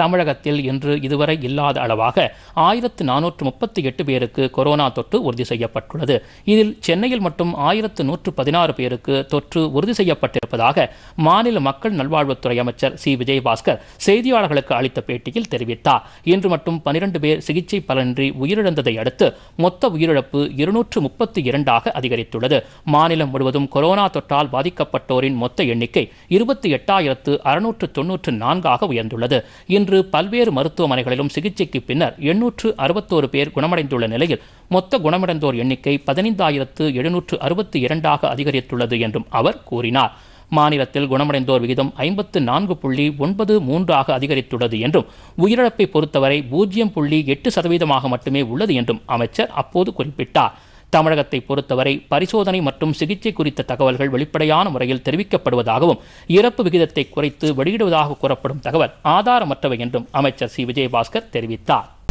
தமிழகத்தில் இன்று இதுவரை இல்லாத அளவாக ஆயிரத்து நானூற்று முப்பத்தி எட்டு பேருக்கு கொரோனா தொற்று உறுதி செய்யப்பட்டுள்ளது இதில் சென்னையில் மட்டும் ஆயிரத்து நூற்று பதினாறு பேருக்கு தொற்று உறுதி செய்யப்பட்டு இருப்பதாக மாநில மக்கள் நல்வாழ்வுத்துறை அமைச்சர் சி விஜயபாஸ்கர் செய்தியாளர்களுக்கு அளித்த பேட்டியில் தெரிவித்தார் இன்று மட்டும் பனிரண்டு பேர் சிகிச்சை பலனின்றி உயிரிழந்ததை அடுத்து மொத்த உயிரிழப்பு இருநூற்று முப்பத்தி இரண்டாக அதிகரித்துள்ளது மாநிலம் முழுவதும் கொரோனா தொற்றால் பாதிக்கப்பட்டோரின் மொத்த எண்ணிக்கை இருபத்தி எட்டாயிரத்து அறுநூற்று தொன்னூற்று நான்காக உயர்ந்துள்ளது இன்று பல்வேறு மருத்துவமனைகளிலும் சிகிச்சைக்கு பின்னர் எண்ணூற்று அறுபத்தோரு பேர் குணமடைந்துள்ள நிலையில் மொத்த குணமடைந்தோர் எண்ணிக்கை பதினைந்தாயிரத்து எழுநூற்று அறுபத்தி இரண்டாக அதிகரித்துள்ளது என்றும் அவர் கூறினார் மாநிலத்தில் குணமடைந்தோர் விகிதம் ஐம்பத்து நான்கு புள்ளி ஒன்பது மூன்றாக அதிகரித்துள்ளது என்றும் உயிரிழப்பை பொறுத்தவரை பூஜ்ஜியம் புள்ளி எட்டு சதவீதமாக மட்டுமே உள்ளது என்றும் அமைச்சர் அப்போது குறிப்பிட்டார் தமிழகத்தை பொறுத்தவரை பரிசோதனை மற்றும் சிகிச்சை குறித்த தகவல்கள் வெளிப்படையான முறையில் தெரிவிக்கப்படுவதாகவும் இறப்பு விகிதத்தை குறைத்து வெளியிடுவதாக கூறப்படும் தகவல் ஆதாரமற்றவை என்றும் அமைச்சர் சி விஜயபாஸ்கர் தெரிவித்தார்